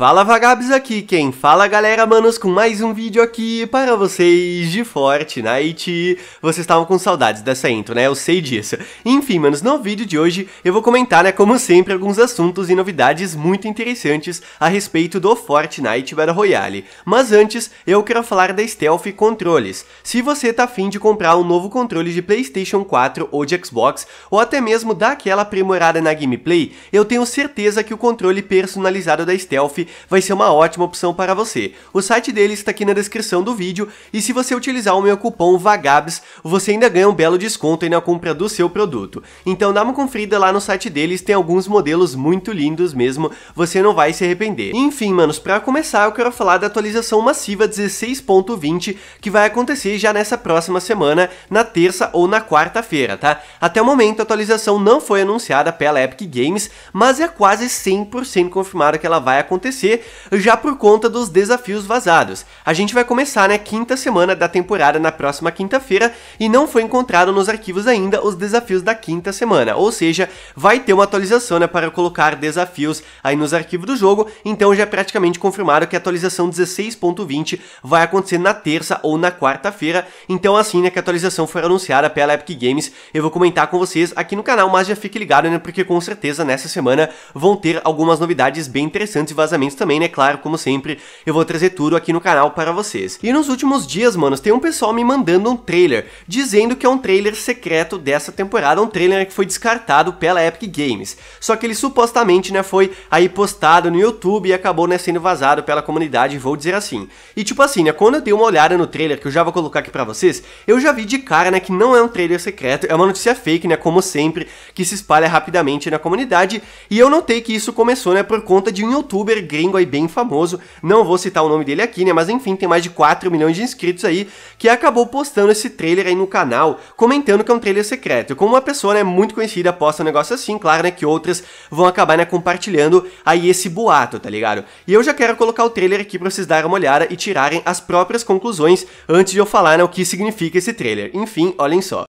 Fala vagabos aqui quem fala galera manos com mais um vídeo aqui para vocês de Fortnite Vocês estavam com saudades dessa intro né, eu sei disso Enfim manos, no vídeo de hoje eu vou comentar né, como sempre alguns assuntos e novidades muito interessantes a respeito do Fortnite Battle Royale Mas antes eu quero falar da Stealth Controles Se você tá afim de comprar um novo controle de Playstation 4 ou de Xbox Ou até mesmo daquela aprimorada na gameplay Eu tenho certeza que o controle personalizado da Stealth vai ser uma ótima opção para você. O site deles está aqui na descrição do vídeo e se você utilizar o meu cupom VAGABS, você ainda ganha um belo desconto na compra do seu produto. Então dá uma conferida lá no site deles, tem alguns modelos muito lindos mesmo, você não vai se arrepender. Enfim, manos, para começar eu quero falar da atualização massiva 16.20 que vai acontecer já nessa próxima semana, na terça ou na quarta-feira, tá? Até o momento a atualização não foi anunciada pela Epic Games, mas é quase 100% confirmado que ela vai acontecer já por conta dos desafios vazados. A gente vai começar na né, quinta semana da temporada na próxima quinta-feira e não foi encontrado nos arquivos ainda os desafios da quinta semana, ou seja, vai ter uma atualização né, para colocar desafios aí nos arquivos do jogo, então já é praticamente confirmado que a atualização 16.20 vai acontecer na terça ou na quarta-feira, então assim né, que a atualização for anunciada pela Epic Games, eu vou comentar com vocês aqui no canal, mas já fique ligado né, porque com certeza nessa semana vão ter algumas novidades bem interessantes e vazamentos lançamentos também, né? Claro, como sempre, eu vou trazer tudo aqui no canal para vocês. E nos últimos dias, manos, tem um pessoal me mandando um trailer, dizendo que é um trailer secreto dessa temporada, um trailer que foi descartado pela Epic Games. Só que ele supostamente, né, foi aí postado no YouTube e acabou, né, sendo vazado pela comunidade, vou dizer assim. E tipo assim, né, quando eu dei uma olhada no trailer, que eu já vou colocar aqui pra vocês, eu já vi de cara, né, que não é um trailer secreto, é uma notícia fake, né, como sempre, que se espalha rapidamente na comunidade, e eu notei que isso começou, né, por conta de um youtuber gringo aí bem famoso, não vou citar o nome dele aqui, né, mas enfim, tem mais de 4 milhões de inscritos aí, que acabou postando esse trailer aí no canal, comentando que é um trailer secreto. Como uma pessoa, né, muito conhecida posta um negócio assim, claro, né, que outras vão acabar, né, compartilhando aí esse boato, tá ligado? E eu já quero colocar o trailer aqui pra vocês darem uma olhada e tirarem as próprias conclusões antes de eu falar, né, o que significa esse trailer. Enfim, olhem só.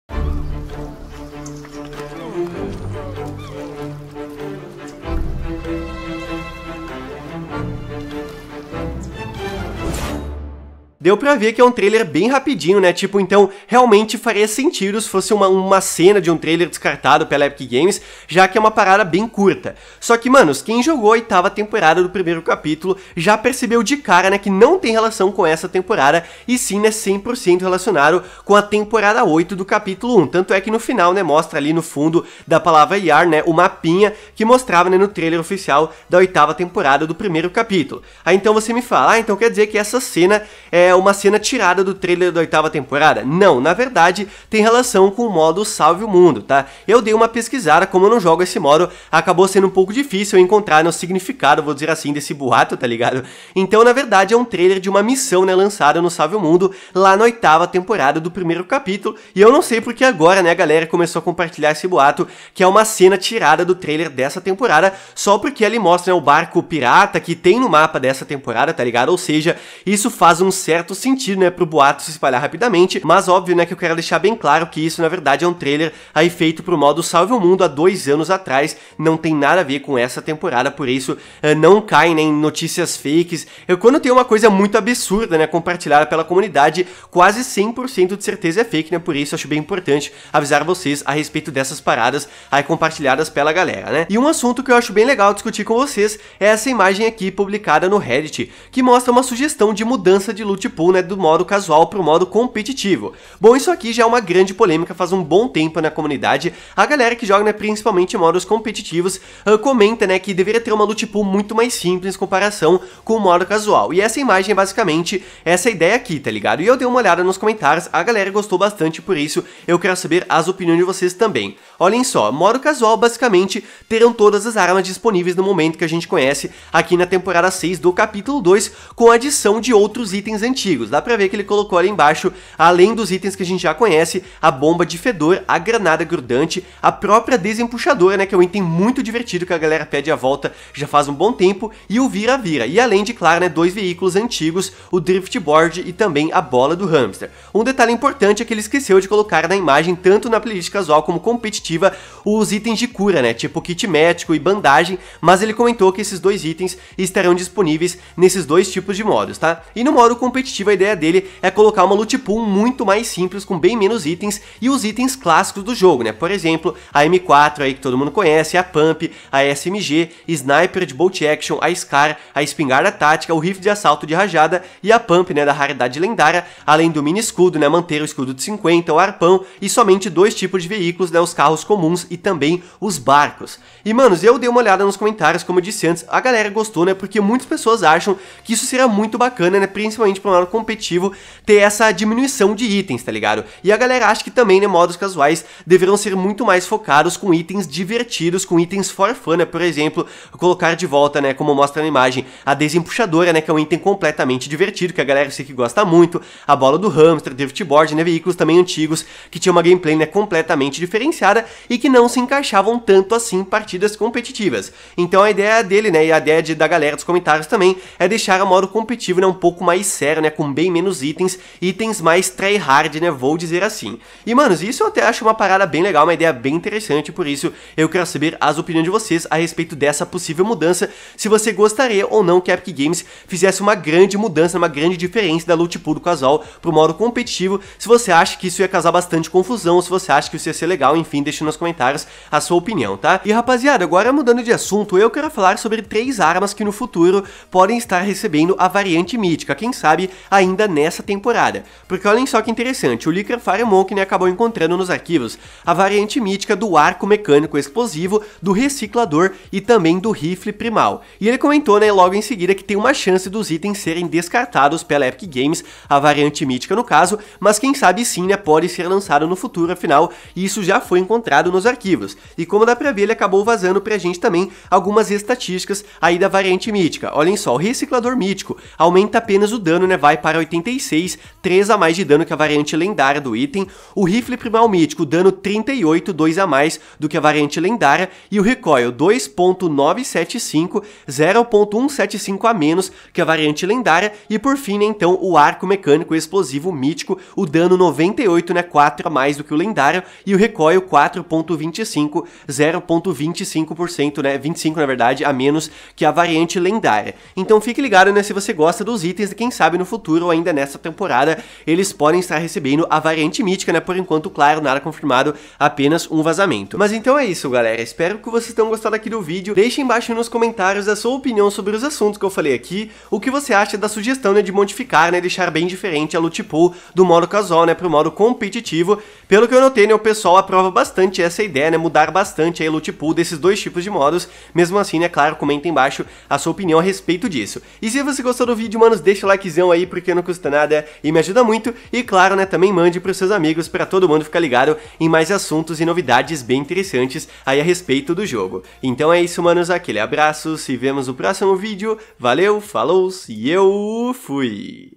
Deu pra ver que é um trailer bem rapidinho, né? Tipo, então realmente faria sentido se fosse uma, uma cena de um trailer descartado pela Epic Games, já que é uma parada bem curta. Só que, manos, quem jogou a oitava temporada do primeiro capítulo já percebeu de cara, né, que não tem relação com essa temporada, e sim, né, 100% relacionado com a temporada 8 do capítulo 1. Tanto é que no final, né, mostra ali no fundo da palavra Yar, né, o mapinha que mostrava, né, no trailer oficial da oitava temporada do primeiro capítulo. Aí então você me fala, ah, então quer dizer que essa cena é é uma cena tirada do trailer da oitava temporada. Não, na verdade tem relação com o modo Salve o Mundo, tá? Eu dei uma pesquisada, como eu não jogo esse modo, acabou sendo um pouco difícil encontrar no significado, vou dizer assim, desse boato, tá ligado? Então, na verdade, é um trailer de uma missão, né, lançada no Salve o Mundo, lá na oitava temporada do primeiro capítulo, e eu não sei porque agora, né, a galera começou a compartilhar esse boato, que é uma cena tirada do trailer dessa temporada, só porque ele mostra né, o barco pirata que tem no mapa dessa temporada, tá ligado? Ou seja, isso faz um certo certo sentido, né, pro boato se espalhar rapidamente, mas óbvio, né, que eu quero deixar bem claro que isso, na verdade, é um trailer aí feito pro modo Salve o Mundo há dois anos atrás, não tem nada a ver com essa temporada, por isso eh, não caem né, em notícias fakes. Eu, quando tem uma coisa muito absurda, né, compartilhada pela comunidade, quase 100% de certeza é fake, né, por isso acho bem importante avisar vocês a respeito dessas paradas aí compartilhadas pela galera, né. E um assunto que eu acho bem legal discutir com vocês é essa imagem aqui publicada no Reddit, que mostra uma sugestão de mudança de loot pool né, do modo casual para o modo competitivo. Bom, isso aqui já é uma grande polêmica faz um bom tempo na comunidade. A galera que joga né, principalmente modos competitivos uh, comenta né, que deveria ter uma loot pool muito mais simples em comparação com o modo casual. E essa imagem é basicamente essa ideia aqui, tá ligado? E eu dei uma olhada nos comentários, a galera gostou bastante, por isso eu quero saber as opiniões de vocês também. Olhem só, modo casual basicamente terão todas as armas disponíveis no momento que a gente conhece aqui na temporada 6 do capítulo 2, com a adição de outros itens antigos. Dá pra ver que ele colocou ali embaixo, além dos itens que a gente já conhece, a bomba de fedor, a granada grudante, a própria desempuxadora, né, que é um item muito divertido que a galera pede a volta já faz um bom tempo, e o vira-vira. E além de, claro, né, dois veículos antigos, o driftboard e também a bola do hamster. Um detalhe importante é que ele esqueceu de colocar na imagem tanto na playlist casual como competitiva competitiva os itens de cura, né? Tipo kit médico e bandagem, mas ele comentou que esses dois itens estarão disponíveis nesses dois tipos de modos, tá? E no modo competitivo a ideia dele é colocar uma loot pool muito mais simples, com bem menos itens e os itens clássicos do jogo, né? Por exemplo, a M4 aí que todo mundo conhece, a Pump, a SMG, Sniper de Bolt Action, a Scar, a Espingarda Tática, o Rifle de Assalto de Rajada e a Pump, né, da raridade lendária, além do mini escudo, né, manter o escudo de 50, o arpão e somente dois tipos de veículos, né, os carros carros comuns e também os barcos. E, manos, eu dei uma olhada nos comentários, como eu disse antes, a galera gostou, né? Porque muitas pessoas acham que isso seria muito bacana, né? Principalmente para um modo competitivo, ter essa diminuição de itens, tá ligado? E a galera acha que também, né, modos casuais deverão ser muito mais focados com itens divertidos, com itens for fun, né? Por exemplo, colocar de volta, né, como mostra na imagem, a desempuxadora, né, que é um item completamente divertido, que a galera sei que gosta muito, a bola do hamster, driftboard, né, veículos também antigos, que tinha uma gameplay, né, completamente diferenciada, temporada e que não se encaixavam tanto assim em partidas competitivas. Então a ideia dele, né, e a ideia de, da galera dos comentários também, é deixar o modo competitivo né, um pouco mais sério, né, com bem menos itens, itens mais tryhard, né, vou dizer assim. E, manos, isso eu até acho uma parada bem legal, uma ideia bem interessante, por isso eu quero saber as opiniões de vocês a respeito dessa possível mudança, se você gostaria ou não que a Epic Games fizesse uma grande mudança, uma grande diferença da loot pool do casual pro modo competitivo, se você acha que isso ia causar bastante confusão, se você acha que isso ia ser legal, enfim, deixe nos comentários a sua opinião, tá? E rapaziada, agora mudando de assunto, eu quero falar sobre três armas que no futuro podem estar recebendo a variante mítica, quem sabe ainda nessa temporada. Porque olhem só que interessante, o Licker Firemonk né, acabou encontrando nos arquivos a variante mítica do arco mecânico explosivo, do reciclador e também do rifle primal. E ele comentou né, logo em seguida que tem uma chance dos itens serem descartados pela Epic Games, a variante mítica no caso, mas quem sabe sim né, pode ser lançado no futuro, afinal isso já foi encontrado encontrado nos arquivos. E como dá pra ver, ele acabou vazando pra gente também algumas estatísticas aí da variante mítica. Olhem só, o reciclador mítico aumenta apenas o dano, né? Vai para 86, 3 a mais de dano que a variante lendária do item. O rifle primal mítico, dano 38, 2 a mais do que a variante lendária. E o recoil, 2.975, 0.175 a menos que a variante lendária. E por fim, né, então, o arco mecânico explosivo mítico, o dano 98, né? 4 a mais do que o lendário. E o recoil, 4,25, 0,25%, né, 25 na verdade, a menos que a variante lendária. Então fique ligado, né, se você gosta dos itens, quem sabe no futuro, ou ainda nessa temporada, eles podem estar recebendo a variante mítica, né, por enquanto, claro, nada confirmado, apenas um vazamento. Mas então é isso, galera, espero que vocês tenham gostado aqui do vídeo, deixe embaixo nos comentários a sua opinião sobre os assuntos que eu falei aqui, o que você acha da sugestão, né, de modificar, né, deixar bem diferente a loot pool do modo casual, né, pro modo competitivo, pelo que eu notei, né, o pessoal aprova bastante bastante essa ideia, né? Mudar bastante aí o loot pool desses dois tipos de modos. Mesmo assim, né, claro, comenta embaixo a sua opinião a respeito disso. E se você gostou do vídeo, manos, deixa o likezão aí porque não custa nada e me ajuda muito. E claro, né, também mande pros seus amigos para todo mundo ficar ligado em mais assuntos e novidades bem interessantes aí a respeito do jogo. Então é isso, manos, aquele abraço, se vemos no próximo vídeo. Valeu, falou e eu fui!